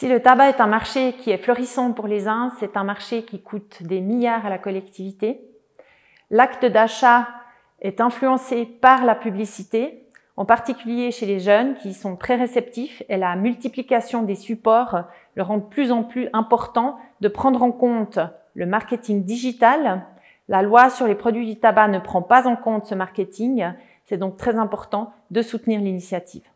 Si le tabac est un marché qui est florissant pour les uns, c'est un marché qui coûte des milliards à la collectivité. L'acte d'achat est influencé par la publicité, en particulier chez les jeunes qui sont très réceptifs et la multiplication des supports le rend de plus en plus important de prendre en compte le marketing digital. La loi sur les produits du tabac ne prend pas en compte ce marketing, c'est donc très important de soutenir l'initiative.